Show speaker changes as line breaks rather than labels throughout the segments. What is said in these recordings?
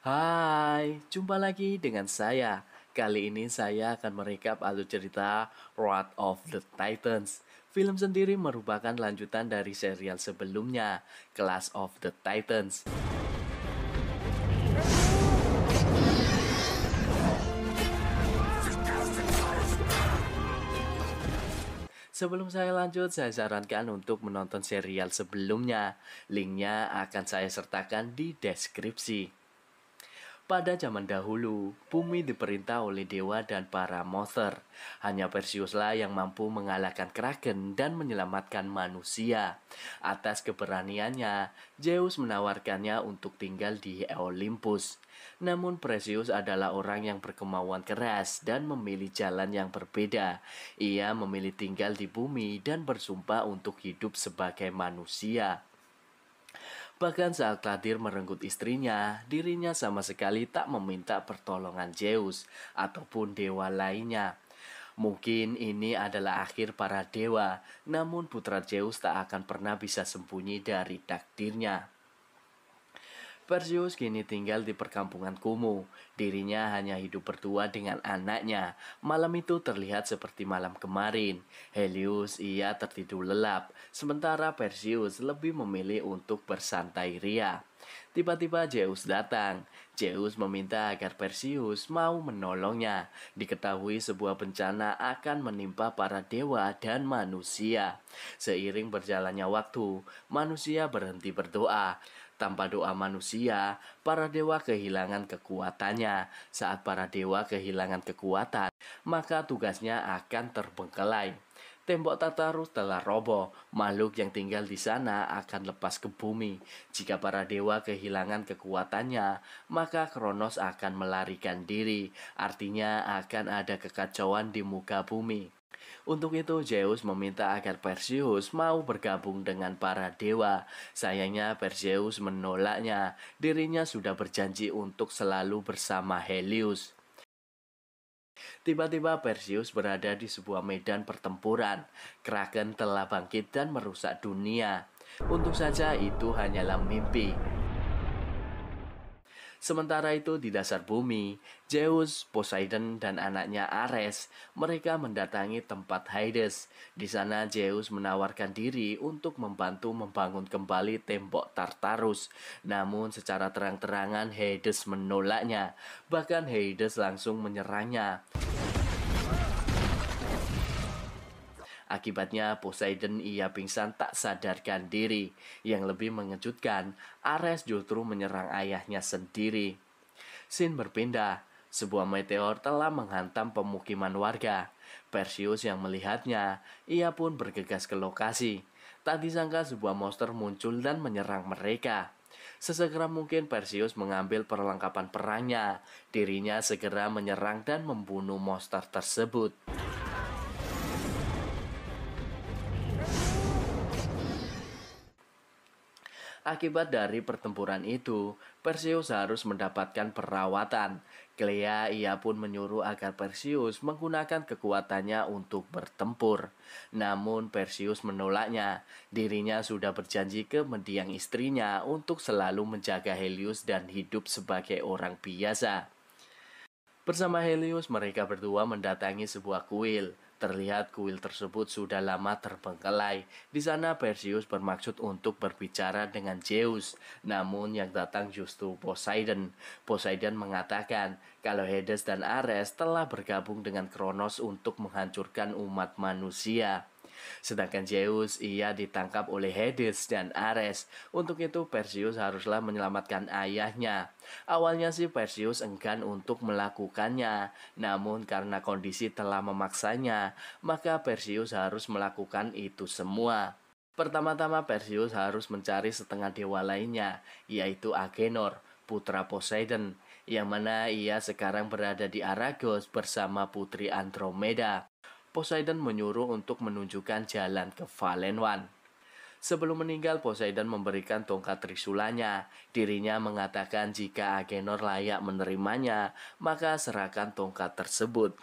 Hai, jumpa lagi dengan saya. Kali ini saya akan merekap alur cerita Wrath of the Titans. Film sendiri merupakan lanjutan dari serial sebelumnya, Class of the Titans. Sebelum saya lanjut, saya sarankan untuk menonton serial sebelumnya. Linknya akan saya sertakan di deskripsi. Pada zaman dahulu, bumi diperintah oleh dewa dan para monster. Hanya Perseuslah yang mampu mengalahkan Kraken dan menyelamatkan manusia. Atas keberaniannya, Zeus menawarkannya untuk tinggal di Olympus. Namun Perseus adalah orang yang berkemauan keras dan memilih jalan yang berbeda. Ia memilih tinggal di bumi dan bersumpah untuk hidup sebagai manusia. Bahkan saat Kadir merenggut istrinya, dirinya sama sekali tak meminta pertolongan Zeus ataupun dewa lainnya. Mungkin ini adalah akhir para dewa, namun putra Zeus tak akan pernah bisa sembunyi dari takdirnya. Perseus kini tinggal di perkampungan kumuh. Dirinya hanya hidup berdua dengan anaknya. Malam itu terlihat seperti malam kemarin. Helios ia tertidur lelap, sementara Perseus lebih memilih untuk bersantai ria. Tiba-tiba Zeus datang. Zeus meminta agar Perseus mau menolongnya. Diketahui sebuah bencana akan menimpa para dewa dan manusia. Seiring berjalannya waktu, manusia berhenti berdoa. Tanpa doa manusia, para dewa kehilangan kekuatannya. Saat para dewa kehilangan kekuatan, maka tugasnya akan terbengkelai. Tembok Tartarus telah roboh, makhluk yang tinggal di sana akan lepas ke bumi. Jika para dewa kehilangan kekuatannya, maka Kronos akan melarikan diri, artinya akan ada kekacauan di muka bumi. Untuk itu, Zeus meminta agar Perseus mau bergabung dengan para dewa. Sayangnya, Perseus menolaknya. Dirinya sudah berjanji untuk selalu bersama Helios. Tiba-tiba Perseus berada di sebuah medan pertempuran. Kraken telah bangkit dan merusak dunia. Untung saja itu hanyalah mimpi. Sementara itu di dasar bumi, Zeus, Poseidon, dan anaknya Ares, mereka mendatangi tempat Hades. Di sana Zeus menawarkan diri untuk membantu membangun kembali tembok Tartarus. Namun secara terang-terangan Hades menolaknya. Bahkan Hades langsung menyerangnya. Akibatnya Poseidon ia pingsan tak sadarkan diri. Yang lebih mengejutkan, Ares justru menyerang ayahnya sendiri. Sin berpindah, sebuah meteor telah menghantam pemukiman warga. Perseus yang melihatnya, ia pun bergegas ke lokasi. Tak disangka sebuah monster muncul dan menyerang mereka. Sesegera mungkin Perseus mengambil perlengkapan perangnya. Dirinya segera menyerang dan membunuh monster tersebut. Akibat dari pertempuran itu, Perseus harus mendapatkan perawatan. Clea ia pun menyuruh agar Perseus menggunakan kekuatannya untuk bertempur. Namun Perseus menolaknya. Dirinya sudah berjanji ke mendiang istrinya untuk selalu menjaga Helios dan hidup sebagai orang biasa. Bersama Helios mereka berdua mendatangi sebuah kuil. Terlihat kuil tersebut sudah lama terbengkelai. Di sana Perseus bermaksud untuk berbicara dengan Zeus, namun yang datang justru Poseidon. Poseidon mengatakan kalau Hades dan Ares telah bergabung dengan Kronos untuk menghancurkan umat manusia. Sedangkan Zeus ia ditangkap oleh Hades dan Ares. Untuk itu Perseus haruslah menyelamatkan ayahnya. Awalnya sih Perseus enggan untuk melakukannya, namun karena kondisi telah memaksanya, maka Perseus harus melakukan itu semua. Pertama-tama Perseus harus mencari setengah dewa lainnya, yaitu Agenor, putra Poseidon, yang mana ia sekarang berada di Aragos bersama putri Andromeda. Poseidon menyuruh untuk menunjukkan jalan ke Valenwan. Sebelum meninggal, Poseidon memberikan tongkat trisulanya. Dirinya mengatakan jika Agenor layak menerimanya, maka serahkan tongkat tersebut.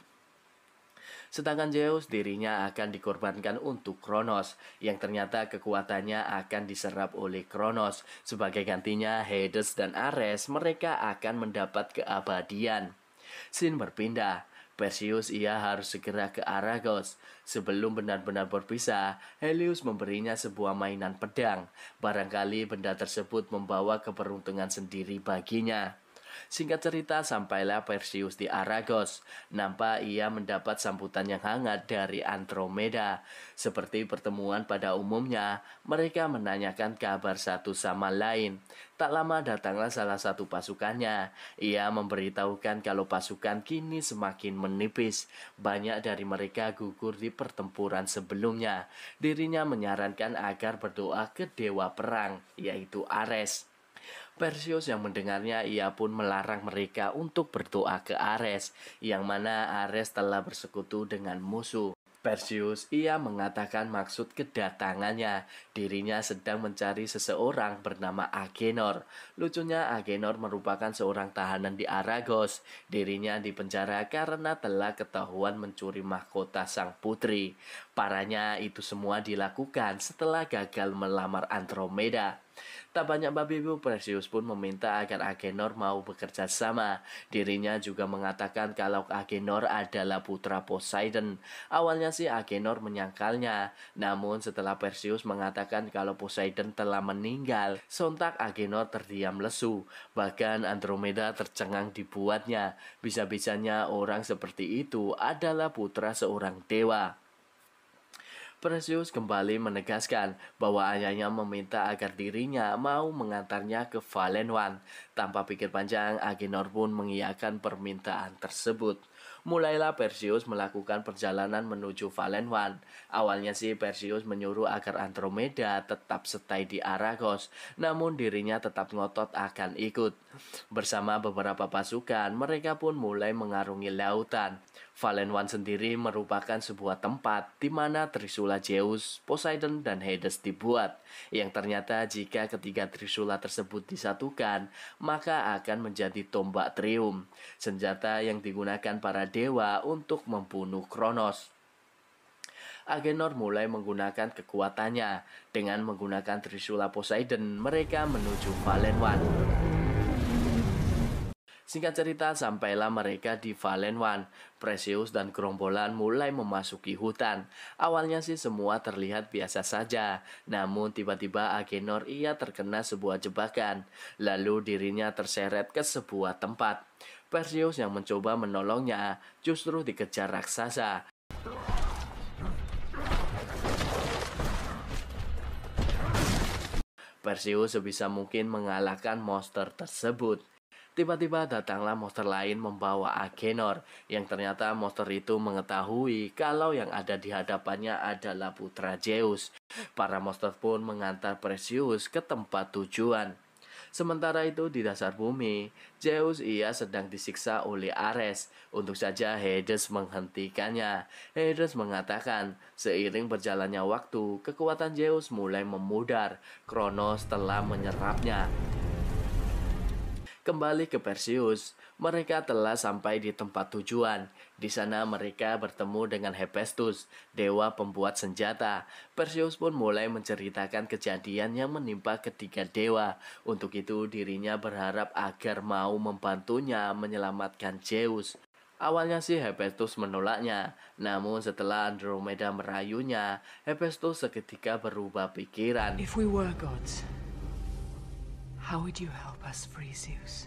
Sedangkan Zeus dirinya akan dikorbankan untuk Kronos, yang ternyata kekuatannya akan diserap oleh Kronos. Sebagai gantinya, Hades dan Ares mereka akan mendapat keabadian. Sin berpindah. Perseus ia harus segera ke Aragos Sebelum benar-benar berpisah, Helios memberinya sebuah mainan pedang. Barangkali benda tersebut membawa keberuntungan sendiri baginya. Singkat cerita, sampailah Perseus di Aragos. Nampak ia mendapat sambutan yang hangat dari Andromeda. Seperti pertemuan pada umumnya, mereka menanyakan kabar satu sama lain. Tak lama datanglah salah satu pasukannya. Ia memberitahukan kalau pasukan kini semakin menipis. Banyak dari mereka gugur di pertempuran sebelumnya. Dirinya menyarankan agar berdoa ke dewa perang, yaitu Ares. Perseus yang mendengarnya ia pun melarang mereka untuk berdoa ke Ares, yang mana Ares telah bersekutu dengan musuh. Perseus, ia mengatakan maksud kedatangannya. Dirinya sedang mencari seseorang bernama Agenor. Lucunya, Agenor merupakan seorang tahanan di Aragos. Dirinya dipenjara karena telah ketahuan mencuri mahkota sang putri. Paranya itu semua dilakukan setelah gagal melamar Andromeda. Tak banyak babi ibu, Precious pun meminta agar Agenor mau bekerja sama. Dirinya juga mengatakan kalau Agenor adalah putra Poseidon. Awalnya sih Agenor menyangkalnya. Namun setelah Perseus mengatakan kalau Poseidon telah meninggal, sontak Agenor terdiam lesu. Bahkan Andromeda tercengang dibuatnya. Bisa-bisanya orang seperti itu adalah putra seorang dewa. Perseus kembali menegaskan bahwa ayahnya meminta agar dirinya mau mengantarnya ke Valenwan. Tanpa pikir panjang, Agenor pun mengiyakan permintaan tersebut. Mulailah Perseus melakukan perjalanan menuju Valenwan. Awalnya sih Perseus menyuruh agar Andromeda tetap stay di Aragos, namun dirinya tetap ngotot akan ikut. Bersama beberapa pasukan, mereka pun mulai mengarungi lautan. Valenwan sendiri merupakan sebuah tempat di mana Trisula Zeus, Poseidon, dan Hades dibuat, yang ternyata jika ketiga Trisula tersebut disatukan, maka akan menjadi tombak trium, senjata yang digunakan para dewa untuk membunuh Kronos. Agenor mulai menggunakan kekuatannya. Dengan menggunakan Trisula Poseidon, mereka menuju Valenwan. Singkat cerita, sampailah mereka di Valenwan. Precious dan kerombolan mulai memasuki hutan. Awalnya sih semua terlihat biasa saja. Namun tiba-tiba Agenor ia terkena sebuah jebakan. Lalu dirinya terseret ke sebuah tempat. Perseus yang mencoba menolongnya justru dikejar raksasa. Perseus sebisa mungkin mengalahkan monster tersebut. Tiba-tiba datanglah monster lain membawa Agenor, yang ternyata monster itu mengetahui kalau yang ada di hadapannya adalah putra Zeus. Para monster pun mengantar Perseus ke tempat tujuan. Sementara itu di dasar bumi, Zeus ia sedang disiksa oleh Ares. Untuk saja Hades menghentikannya. Hades mengatakan, seiring berjalannya waktu, kekuatan Zeus mulai memudar. Kronos telah menyerapnya kembali ke Perseus. Mereka telah sampai di tempat tujuan. Di sana mereka bertemu dengan Hephaestus, dewa pembuat senjata. Perseus pun mulai menceritakan kejadian yang menimpa ketiga dewa. Untuk itu dirinya berharap agar mau membantunya menyelamatkan Zeus. Awalnya sih Hephaestus menolaknya, namun setelah Andromeda merayunya, Hephaestus seketika berubah pikiran. If we were gods, How would you help us free Zeus?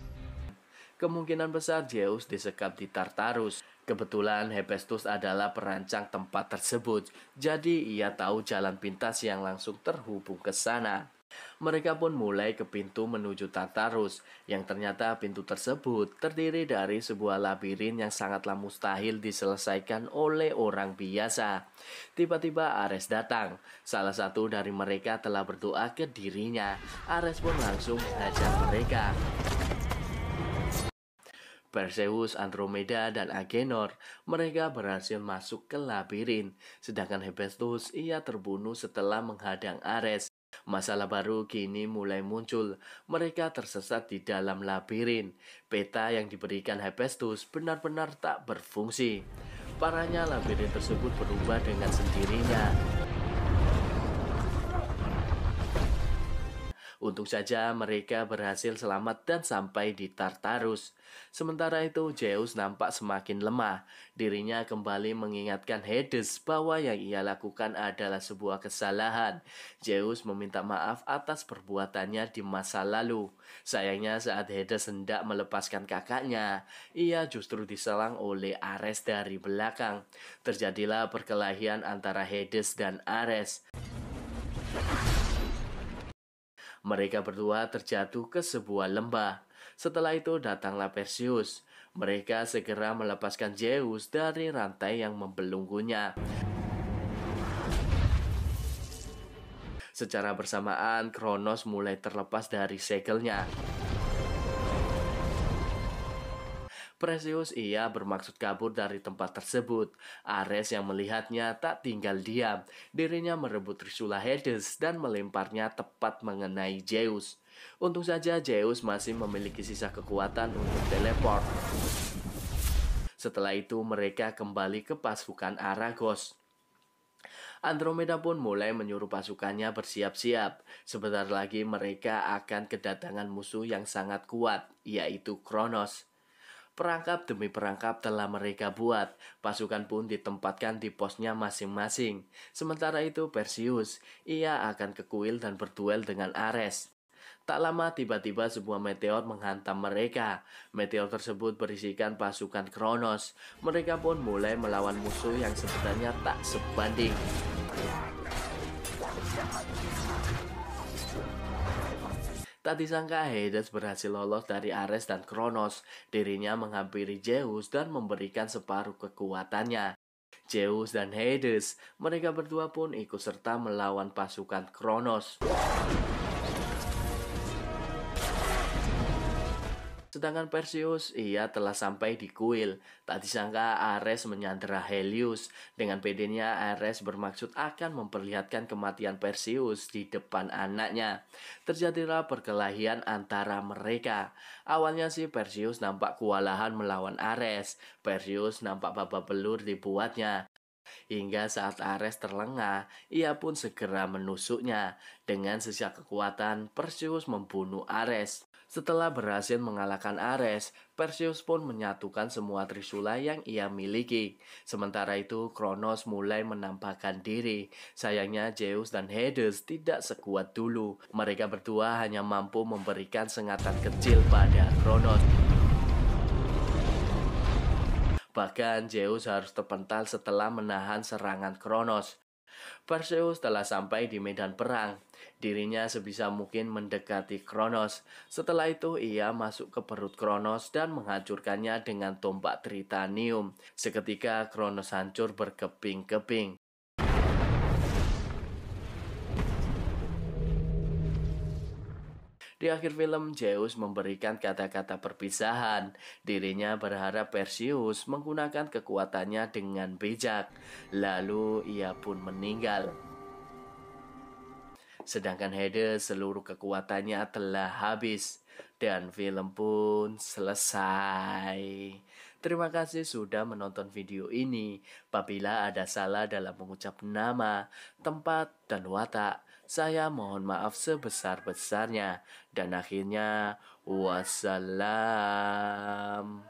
Kemungkinan besar Zeus disekap di Tartarus. Kebetulan Hephaestus adalah perancang tempat tersebut, jadi ia tahu jalan pintas yang langsung terhubung ke sana. Mereka pun mulai ke pintu menuju Tartarus, yang ternyata pintu tersebut terdiri dari sebuah labirin yang sangatlah mustahil diselesaikan oleh orang biasa. Tiba-tiba Ares datang. Salah satu dari mereka telah berdoa ke dirinya. Ares pun langsung menghajar mereka. Perseus, Andromeda, dan Agenor, mereka berhasil masuk ke labirin. Sedangkan Hephaestus, ia terbunuh setelah menghadang Ares. Masalah baru kini mulai muncul. Mereka tersesat di dalam labirin. Peta yang diberikan Hephaestus benar-benar tak berfungsi. Parahnya labirin tersebut berubah dengan sendirinya Untung saja mereka berhasil selamat dan sampai di Tartarus. Sementara itu, Zeus nampak semakin lemah. Dirinya kembali mengingatkan Hades bahwa yang ia lakukan adalah sebuah kesalahan. Zeus meminta maaf atas perbuatannya di masa lalu. Sayangnya saat Hades hendak melepaskan kakaknya, ia justru diserang oleh Ares dari belakang. Terjadilah perkelahian antara Hades dan Ares. Mereka berdua terjatuh ke sebuah lembah. Setelah itu datanglah Perseus. Mereka segera melepaskan Zeus dari rantai yang membelenggunya. Secara bersamaan, Kronos mulai terlepas dari segelnya. Presius ia bermaksud kabur dari tempat tersebut. Ares yang melihatnya tak tinggal diam. Dirinya merebut Trisula Hades dan melemparnya tepat mengenai Zeus. Untung saja Zeus masih memiliki sisa kekuatan untuk teleport. Setelah itu mereka kembali ke pasukan Aragos. Andromeda pun mulai menyuruh pasukannya bersiap-siap. Sebentar lagi mereka akan kedatangan musuh yang sangat kuat, yaitu Kronos. Perangkap demi perangkap telah mereka buat. Pasukan pun ditempatkan di posnya masing-masing. Sementara itu Perseus, ia akan ke kuil dan berduel dengan Ares. Tak lama tiba-tiba sebuah meteor menghantam mereka. Meteor tersebut berisikan pasukan Kronos. Mereka pun mulai melawan musuh yang sebenarnya tak sebanding. Tak disangka Hades berhasil lolos dari Ares dan Kronos. Dirinya menghampiri Zeus dan memberikan separuh kekuatannya. Zeus dan Hades, mereka berdua pun ikut serta melawan pasukan Kronos. Sedangkan Perseus, ia telah sampai di kuil. Tak disangka Ares menyandera Helios. Dengan pedenya Ares bermaksud akan memperlihatkan kematian Perseus di depan anaknya. Terjadilah perkelahian antara mereka. Awalnya si Perseus nampak kewalahan melawan Ares. Perseus nampak babak belur dibuatnya. Hingga saat Ares terlengah, ia pun segera menusuknya. Dengan sisa kekuatan, Perseus membunuh Ares. Setelah berhasil mengalahkan Ares, Perseus pun menyatukan semua trisula yang ia miliki. Sementara itu, Kronos mulai menampakkan diri. Sayangnya, Zeus dan Hades tidak sekuat dulu. Mereka berdua hanya mampu memberikan sengatan kecil pada Kronos. Bahkan Zeus harus terpental setelah menahan serangan Kronos. Perseus telah sampai di medan perang. Dirinya sebisa mungkin mendekati Kronos. Setelah itu ia masuk ke perut Kronos dan menghancurkannya dengan tombak Tritanium. Seketika Kronos hancur berkeping-keping. Di akhir film, Zeus memberikan kata-kata perpisahan. Dirinya berharap Perseus menggunakan kekuatannya dengan bijak. Lalu ia pun meninggal. Sedangkan Hades seluruh kekuatannya telah habis dan film pun selesai. Terima kasih sudah menonton video ini. Apabila ada salah dalam mengucap nama, tempat, dan watak, saya mohon maaf sebesar-besarnya. Dan akhirnya, wassalam.